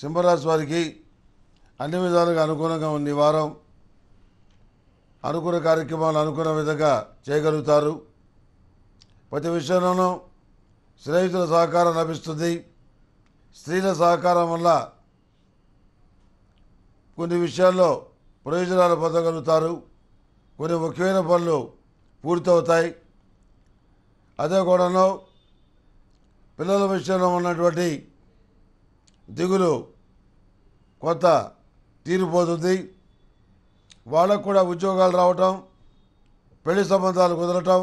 సింహరాశి వారికి అన్ని విధాలుగా అనుకూలంగా ఉంది వారం అనుకున్న కార్యక్రమాలు అనుకున్న విధంగా చేయగలుగుతారు ప్రతి విషయంలోనూ స్నేహితుల సహకారం లభిస్తుంది స్త్రీల సహకారం వల్ల కొన్ని విషయాల్లో ప్రయోజనాలు పొందగలుగుతారు కొన్ని ముఖ్యమైన పనులు పూర్తవుతాయి అదే కూడా పిల్లల విషయంలో ఉన్నటువంటి దిగులు కొత్త తీరిపోతుంది వాళ్ళకు కూడా ఉద్యోగాలు రావటం పెళ్లి సంబంధాలు కుదరటం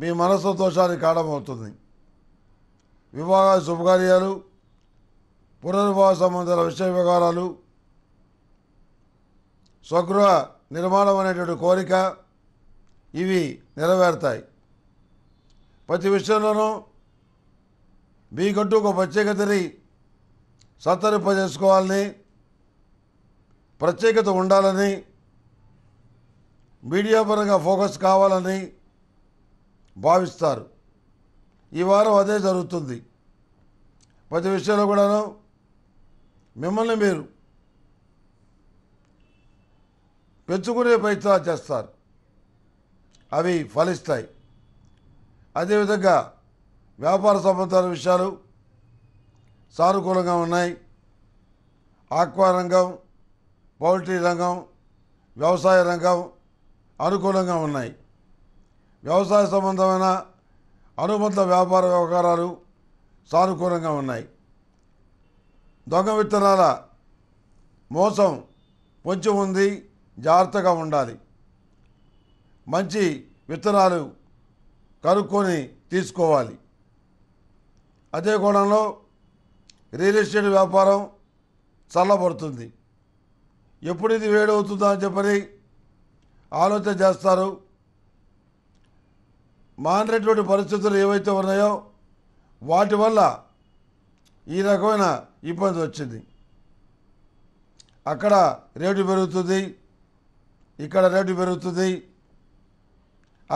మీ కారణం కారణమవుతుంది వివాహ శుభకార్యాలు పునర్వివాహ సంబంధాల విషయ వ్యవహారాలు స్వగృహ నిర్మాణం అనేటువంటి కోరిక ఇవి నెరవేరుతాయి ప్రతి విషయంలోనూ మీకంటూ ఒక ప్రత్యేకతని సత్కరింపజేసుకోవాలని ప్రత్యేకత ఉండాలని మీడియా పరంగా ఫోకస్ కావాలని భావిస్తారు ఈ వారం అదే జరుగుతుంది ప్రతి విషయంలో కూడాను మిమ్మల్ని మీరు పెంచుకునే ప్రయత్నాలు చేస్తారు అవి ఫలిస్తాయి అదేవిధంగా వ్యాపార సంబంధాల విషయాలు సానుకూలంగా ఉన్నాయి ఆక్వా రంగం పౌల్ట్రీ రంగం వ్యవసాయ రంగం అనుకూలంగా ఉన్నాయి వ్యవసాయ సంబంధమైన అనుబంధ వ్యాపార వ్యవహారాలు సానుకూలంగా ఉన్నాయి దొంగ విత్తనాల మోసం పొంచి ఉంది జాగ్రత్తగా ఉండాలి మంచి విత్తనాలు కనుక్కొని తీసుకోవాలి అదే కోణంలో రియల్ ఎస్టేట్ వ్యాపారం చల్లబడుతుంది ఎప్పుడు ఇది వేడవుతుందా అని చెప్పని ఆలోచన చేస్తారు మానేటువంటి పరిస్థితులు ఏవైతే ఉన్నాయో వాటి వల్ల ఈ రకమైన ఇబ్బంది వచ్చింది అక్కడ రేటు పెరుగుతుంది ఇక్కడ రేటు పెరుగుతుంది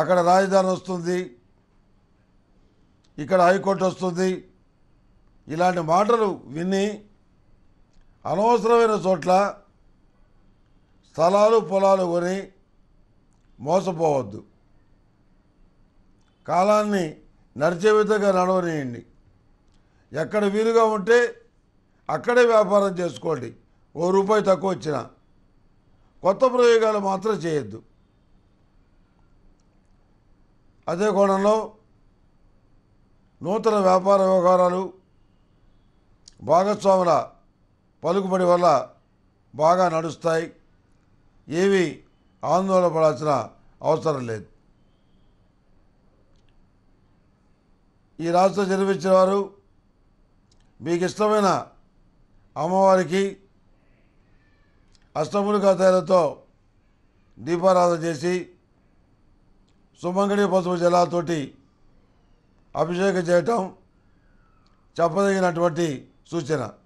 అక్కడ రాజధాని వస్తుంది ఇక్కడ హైకోర్టు వస్తుంది ఇలాంటి మాటలు విని అనవసరమైన చోట్ల స్థలాలు పొలాలు కొని మోసపోవద్దు కాలాన్ని నడిచే విధంగా నడవనియండి ఎక్కడ వీలుగా ఉంటే అక్కడే వ్యాపారం చేసుకోండి ఓ రూపాయి తక్కువ వచ్చిన కొత్త ప్రయోగాలు మాత్రం చేయొద్దు అదే కోణంలో నూతన వ్యాపార వ్యవహారాలు భాగస్వాముల పలుకుబడి వల్ల బాగా నడుస్తాయి ఏవి ఆందోళనపడాల్సిన అవసరం లేదు ఈ రాష్ట్ర జన్మించిన వారు మీకు ఇష్టమైన అమ్మవారికి అష్టములుగా తయారుతో దీపారాధన చేసి సుమంగళి పసుపు జలాలతోటి అభిషేకం చేయటం చెప్పదగినటువంటి సూచన